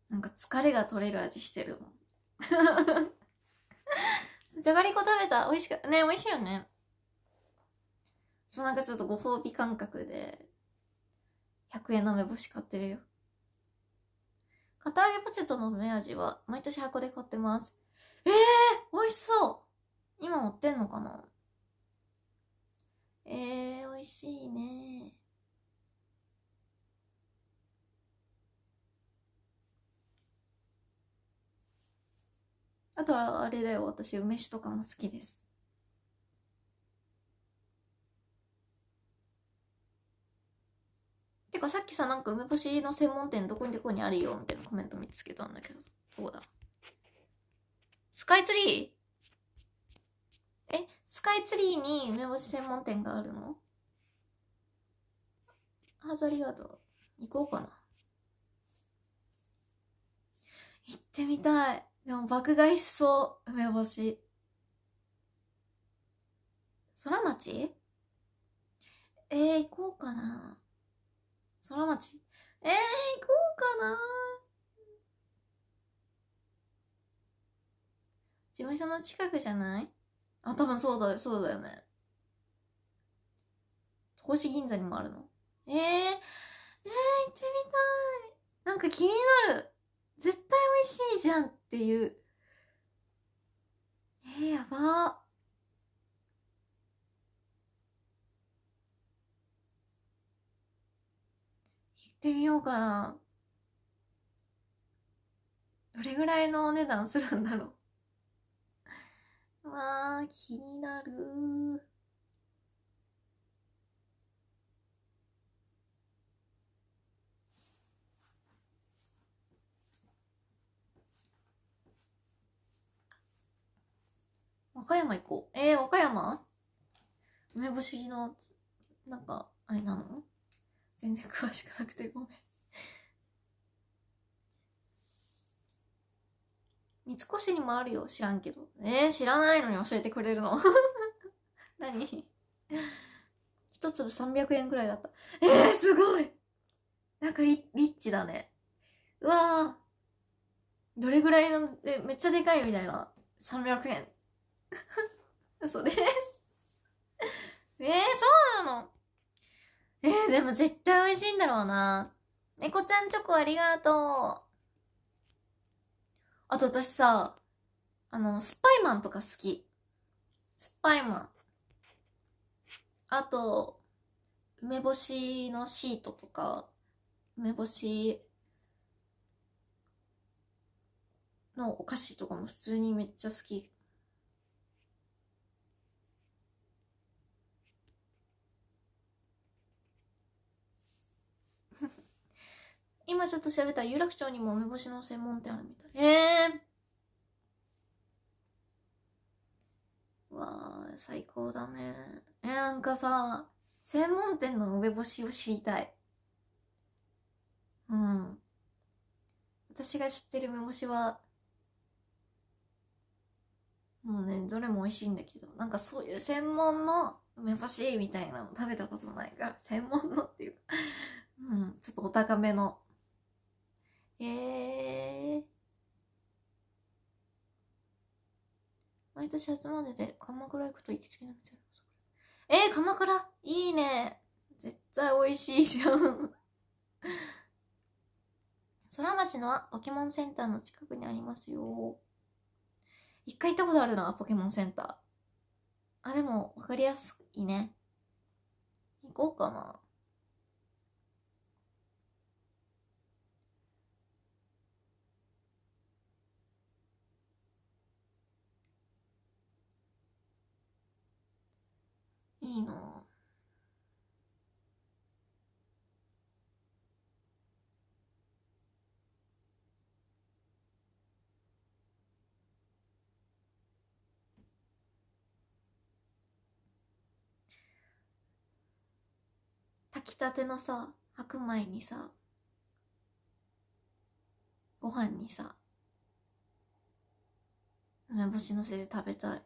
なんか疲れが取れる味してるもん。じゃがりこ食べた美味しかった。ね、美味しいよね。そうなんかちょっとご褒美感覚で100円の梅干し買ってるよ。片揚げポテトの梅味は毎年箱で買ってます。ええー、美味しそう今持ってんのかなええー、美味しいね。あとはあれだよ、私、梅酒とかも好きです。てかさっきさ、なんか梅干しの専門店どこにどこにあるよみたいなコメント見つけたんだけど、どこだスカイツリーえ、スカイツリーに梅干し専門店があるのハートありがとう。行こうかな。行ってみたい。でも爆買いしそう。梅干し。空町えー、行こうかな。空町えー、行こうかな事務所の近くじゃないあ、多分そうだ、そうだよね。戸越銀座にもあるの。えー、えー、行ってみたい。なんか気になる。絶対美味しいじゃんっていう。えー、やばってみようかな。どれぐらいのお値段するんだろう。わあ、気になる和歌山行こう。えー、和歌山梅干しの、なんか、あれなの全然詳しくなくてごめん三越にもあるよ。知らんけど。えー、知らないのに教えてくれるの 何一粒300円くらいだった。えー、すごいなんかリッチだね。うわーどれぐらいの、え、めっちゃでかいみたいな。300円。嘘です。えー、そうなのえー、でも絶対美味しいんだろうな。猫ちゃんチョコありがとう。あと私さ、あの、スパイマンとか好き。スパイマン。あと、梅干しのシートとか、梅干しのお菓子とかも普通にめっちゃ好き今ちょっと調べたら有楽町にも梅干しの専門店あるみたい。えー。わあ、最高だね。えー、なんかさ、専門店の梅干しを知りたい。うん。私が知ってる梅干しは、もうね、どれも美味しいんだけど、なんかそういう専門の梅干しみたいなの食べたことないから、専門のっていうかうん、ちょっとお高めのえー。毎年初詣で鎌倉行くと行きつけの店あります。えー、鎌倉いいね。絶対美味しいじゃん。空町のはポケモンセンターの近くにありますよ。一回行ったことあるな、ポケモンセンター。あ、でも、わかりやすいね。行こうかな。いいな炊きたてのさ白米にさご飯にさ梅干しのせいで食べたい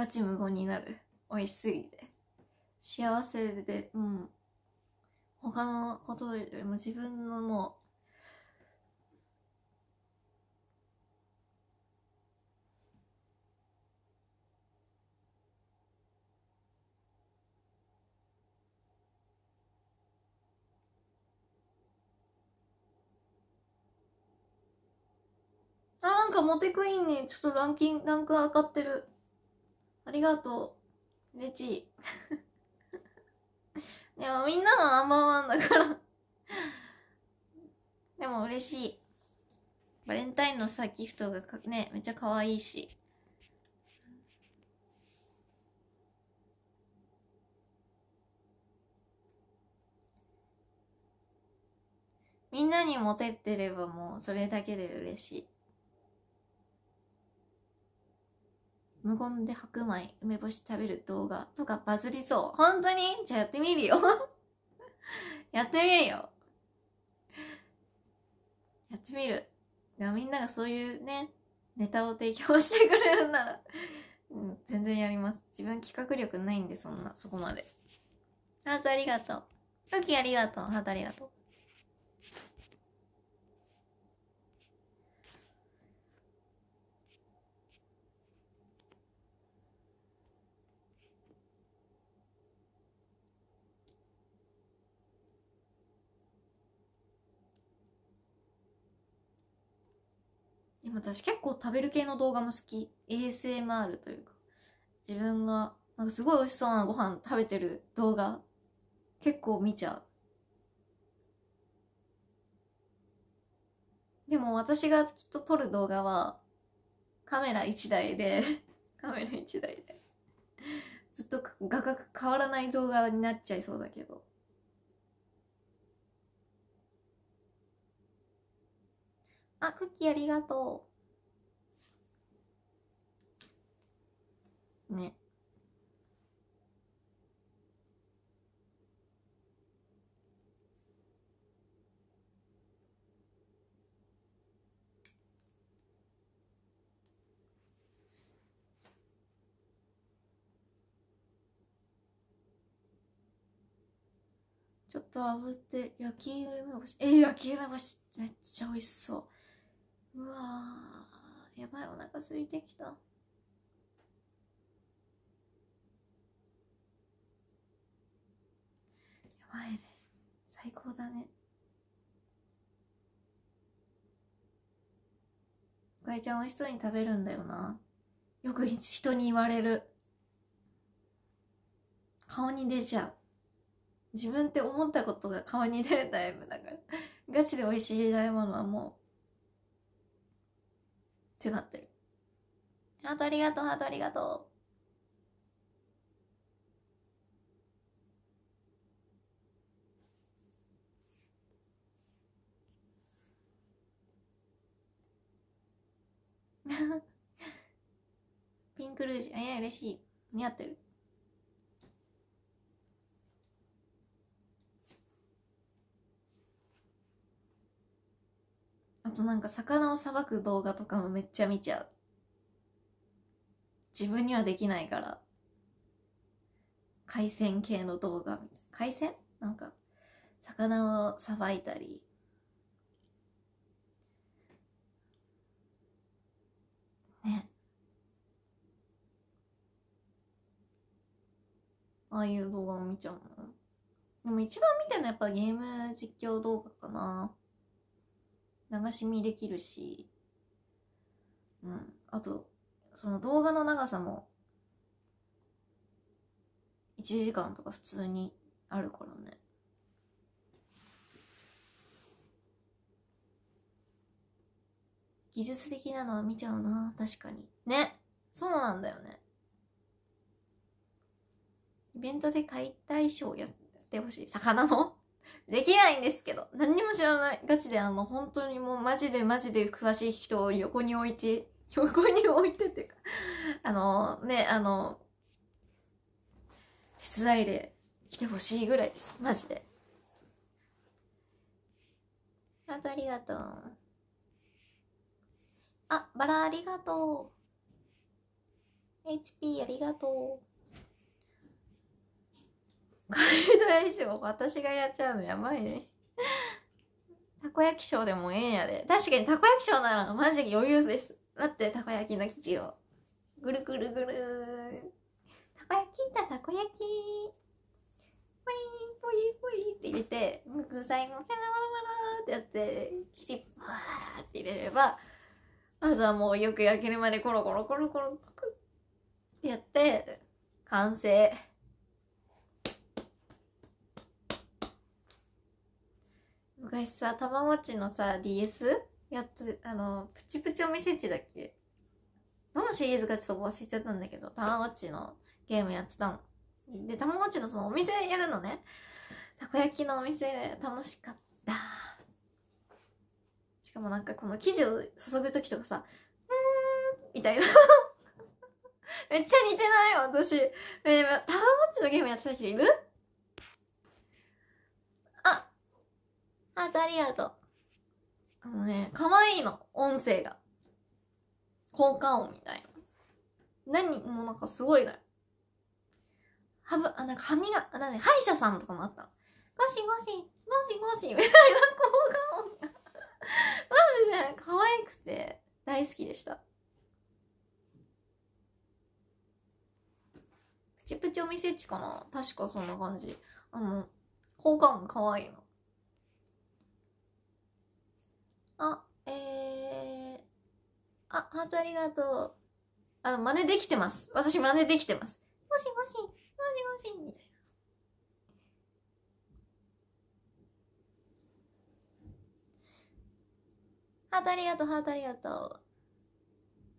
ガチ無言になる美味しすぎて幸せでうん他のことよりも自分のもうあなんかモテクイーンにちょっとランキングランク上がってるありがとう。嬉しい。でもみんなのナンバーワンだからでも嬉しい。バレンタインのさ、ギフトがね、めっちゃ可愛いし。みんなにモテてればもうそれだけで嬉しい。無言で白米、梅干し食べる動画とかバズりそう。本当にじゃあやってみるよ やってみるよ。やってみる。みんながそういうね、ネタを提供してくれるならうん、全然やります。自分企画力ないんで、そんな、そこまで。ハートありがとう。トキありがとう。ハートありがとう。私結構食べる系の動画も好き ASMR というか自分がなんかすごい美味しそうなご飯食べてる動画結構見ちゃうでも私がきっと撮る動画はカメラ1台で カメラ1台でずっと画角変わらない動画になっちゃいそうだけどあ、クッキーありがとう。ね。ちょっと炙って焼き梅干し。え焼き梅干しめっちゃ美味しそう。うわーやばいお腹空いてきたやばいね最高だねガイちゃん美味しそうに食べるんだよなよく人に言われる顔に出ちゃう自分って思ったことが顔に出るタイプだからガチで美味しい食べ物はもうってなってる。ハートありがとう、ハートありがとう。ピンクルージュ、え、嬉しい。似合ってる。あとなんか魚をさばく動画とかもめっちゃ見ちゃう。自分にはできないから。海鮮系の動画みたいな。海鮮なんか、魚をさばいたり。ね。ああいう動画を見ちゃうの。でも一番見てるのはやっぱゲーム実況動画かな。流し見できるし、うん。あと、その動画の長さも、1時間とか普通にあるからね。技術的なのは見ちゃうな、確かに。ね。そうなんだよね。イベントで解体ショーやってほしい。魚のできないんですけど、何にも知らない。ガチで、あの、本当にもうマジでマジで詳しい人を横に置いて、横に置いてっていうかあの、ね、あの、手伝いで来てほしいぐらいです。マジで。本当ありがとう。あ、バラありがとう。HP ありがとう。海外ショ私がやっちゃうのやばいね たこ焼き賞でもええんやで確かにたこ焼き賞ならマジ余裕ですだってたこ焼きの生地をぐるぐるぐるたこ焼きったたこ焼きポインポインポインって入れて具材もャラバラバラってやって生地パーって入れればあとはもうよく焼けるまでコロコロコロコロってやって完成。昔さ、たまごっちのさ、DS? やつ、あの、プチプチお店っちだっけどのシリーズかちょっと忘れちゃったんだけど、たまごっちのゲームやってたの。で、たまごっちのそのお店やるのね。たこ焼きのお店楽しかった。しかもなんかこの生地を注ぐときとかさ、うーん、みたいな めっちゃ似てない私。え、たまごっちのゲームやってた人いるハートありがとう。あのね、可愛いの、音声が。効果音みたいな。何もうなんかすごいのよ。はぶ、あ、なんか歯磨、なんで、歯医者さんとかもあったの。ゴシゴシ、ゴシゴシ、みたいな効果音が。マジで、可愛くて、大好きでした。プチプチお店ちかな確かそんな感じ。あの、効果音可愛いの。あ、えー、あ、ハートありがとう。あの、真似できてます。私真似できてます。もしもし、もしもし、みたいな。ハートありがとう、ハートありがとう。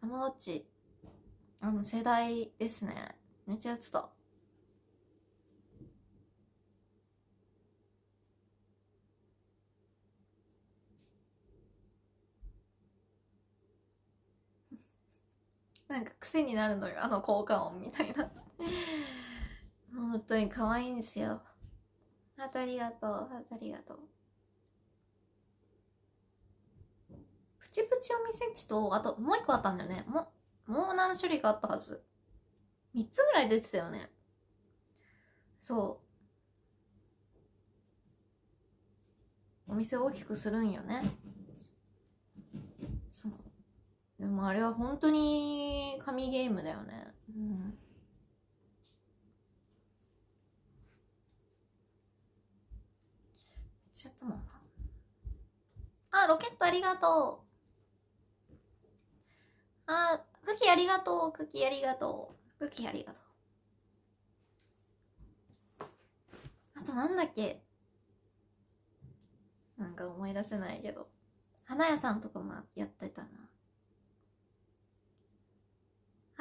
たまごっち。あの、世代ですね。めっちゃやってた。なんか癖になるのよ、あの効果音みたいな。もう本当に可愛いんですよ。ハートありがとう、ハートありがとう。プチプチお店っちと、あともう一個あったんだよね。も、もう何種類かあったはず。三つぐらい出てたよね。そう。お店大きくするんよね。でもあれは本当に神ゲームだよね。うん。ちゃったもんな。あ、ロケットありがとう。あ、クキありがとう。クキありがとう。クキありがとう。あとなんだっけなんか思い出せないけど。花屋さんとかもやってたな。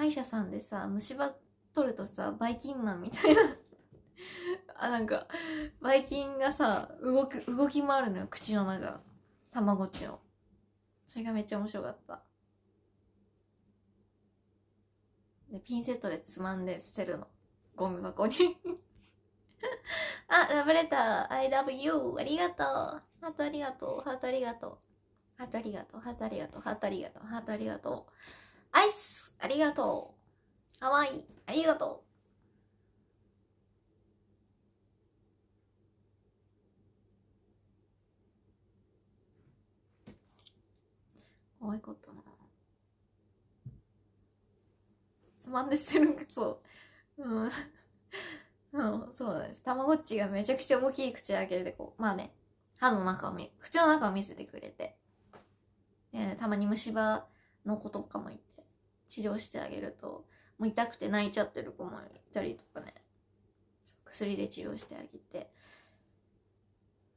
歯医者さんでさ虫歯取るとさばい菌マンみたいなあなんかばい菌がさ動く動き回るのよ口の中たまごちのそれがめっちゃ面白かったでピンセットでつまんで捨てるのゴミ箱に あラブレター I love you ありがとうハートありがとうハートありがとうハートありがとうハートありがとうハートありがとうハートありがとうアイスありがとうかわいいありがとう可愛かったなつまんで捨てるんかそううんうん、そうなんです。たまごっちがめちゃくちゃ大きい口開けて、こう、まあね、歯の中を見、口の中を見せてくれて。たまに虫歯のことかもい治療してあげるともう痛くて泣いちゃってる子もいたりとかね薬で治療してあげて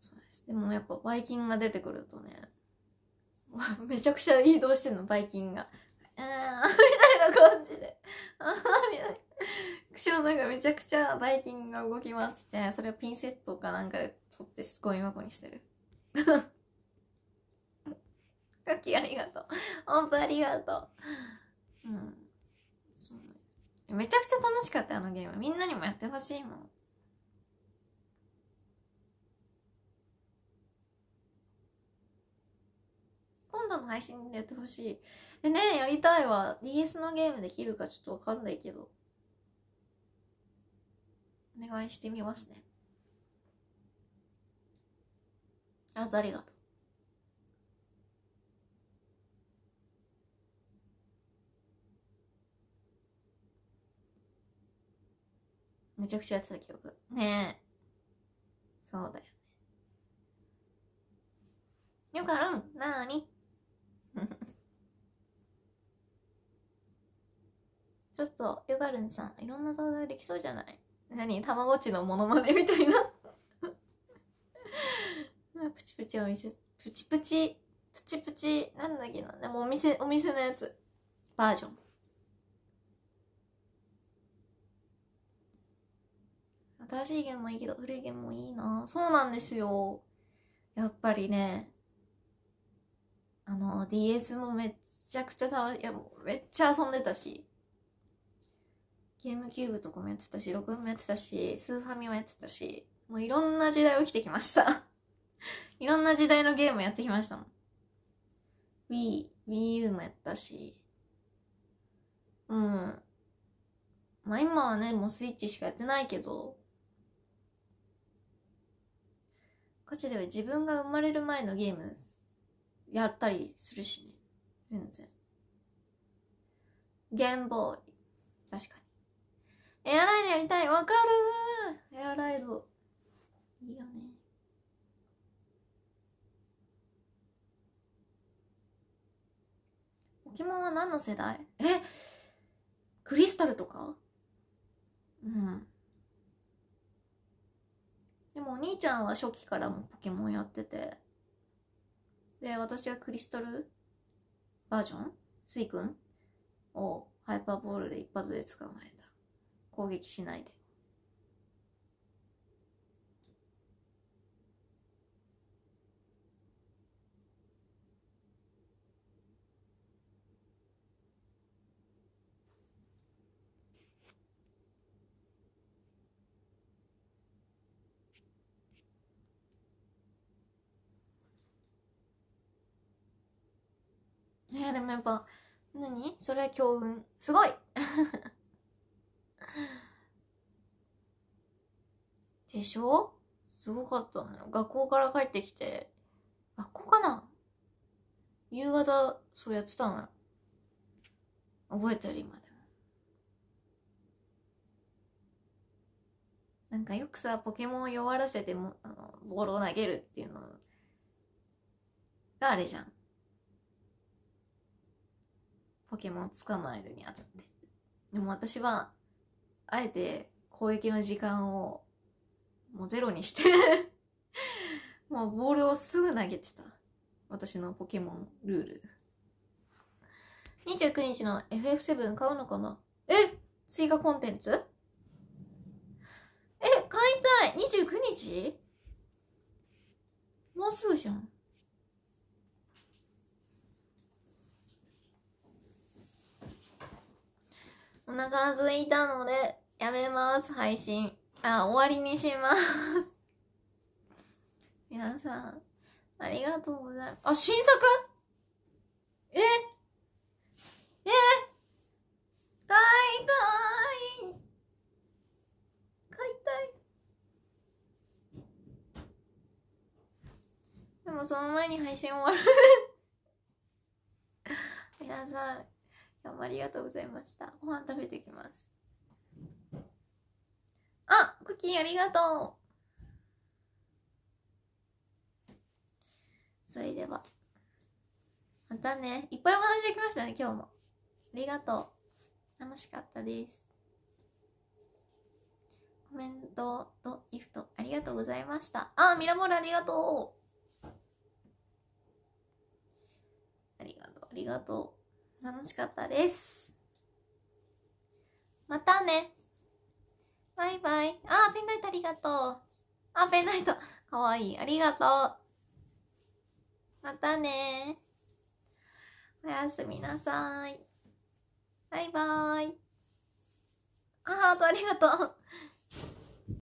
そうですでもやっぱバイ菌が出てくるとね めちゃくちゃいい動してんのバイ菌が「うーん」みたいな感じで「ああ」みたいな口の中めちゃくちゃバイ菌が動き回っててそれをピンセットかなんかで取ってすごい箱にしてるかきありがとう。音符ありがとう。うんそうめちゃくちゃ楽しかったあのゲームみんなにもやってほしいもん今度の配信でやってほしいえねえやりたいわ DS のゲームできるかちょっとわかんないけどお願いしてみますねあありがとうめちゃくちゃやってた記憶。ねえ。そうだよね。よかろん、なーに ちょっと、よがるんさん、いろんな動画できそうじゃない何たまごっちのモノマネみたいな プチプチお店、プチプチ、プチプチ、なんだっけな。でもお店、お店のやつ。バージョン。新しいゲームもいいけど、古いゲームもいいなそうなんですよ。やっぱりね、あの、DS もめっちゃくちゃ楽しい。や、めっちゃ遊んでたし。ゲームキューブとかもやってたし、ログもやってたし、スーファミもやってたし、もういろんな時代を生きてきました いろんな時代のゲームやってきましたもん。Wii、Wii U もやったし。うん。まあ今はね、もうスイッチしかやってないけど、ガチで自分が生まれる前のゲームやったりするしね。全然。ゲームボーイ。確かに。エアライドやりたいわかるエアライド。いいよね。ポケモンは何の世代えクリスタルとかうん。でもお兄ちゃんは初期からもポケモンやってて、で、私はクリスタルバージョンスイ君をハイパーボールで一発で捕まえた。攻撃しないで。や、でもやっぱ、何それ強運。すごい でしょすごかったのよ。学校から帰ってきて、学校かな夕方、そうやってたのよ。覚えてる、今でも。なんかよくさ、ポケモンを弱らせても、あの、ボールを投げるっていうのがあれじゃん。ポケモン捕まえるにあたって。でも私は、あえて攻撃の時間をもうゼロにして もうボールをすぐ投げてた。私のポケモンルール。29日の FF7 買うのかなえ追加コンテンツえ買いたい !29 日もうすぐじゃん。お腹空いたので、やめます、配信。あ、終わりにします 皆さん、ありがとうございます。あ、新作ええ買いたい買いたいでもその前に配信終わる 皆さん、今日もありがとうございました。ご飯食べてきます。あ、クッキーありがとう。それでは。またね、いっぱいお話できましたね、今日も。ありがとう。楽しかったです。コメントとギフトありがとうございました。あ、ミラモールありがとう。ありがとう、ありがとう。楽しかったです。またね。バイバイ。あー、ペンライトありがとう。あ、ペンライト。かわいい。ありがとう。またねおやすみなさい。バイバーイ。あハートありがとう。